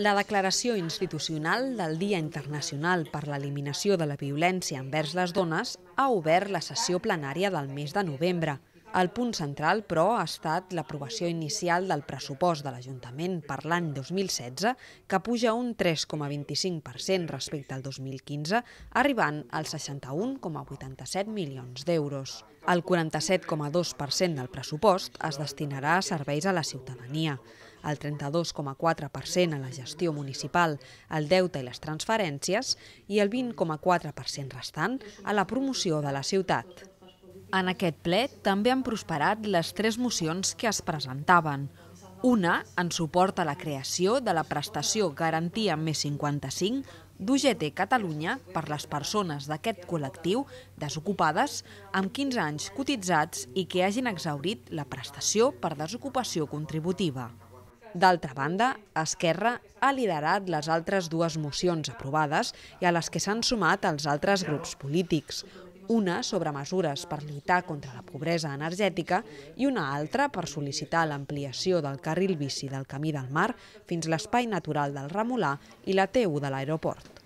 La declaració institucional del Dia Internacional per l'Eliminació de la Violència envers les Dones ha obert la sessió plenària del mes de novembre. El punt central, però, ha estat l'aprovació inicial del pressupost de l'Ajuntament per l'any 2016, que puja un 3,25% respecte al 2015, arribant als 61,87 milions d'euros. El 47,2% del pressupost es destinarà a serveis a la ciutadania el 32,4% a la gestió municipal, el deute i les transferències i el 20,4% restant a la promoció de la ciutat. En aquest ple també han prosperat les tres mocions que es presentaven, una en suport a la creació de la prestació Garantia Més 55 d'UGT Catalunya per les persones d'aquest col·lectiu desocupades amb 15 anys cotitzats i que hagin exhaurit la prestació per desocupació contributiva. D'altra banda, Esquerra ha liderat les altres dues mocions aprovades i a les que s'han sumat els altres grups polítics, una sobre mesures per lluitar contra la pobresa energètica i una altra per sol·licitar l'ampliació del carril bici del Camí del Mar fins l'espai natural del Ramolà i la T1 de l'aeroport.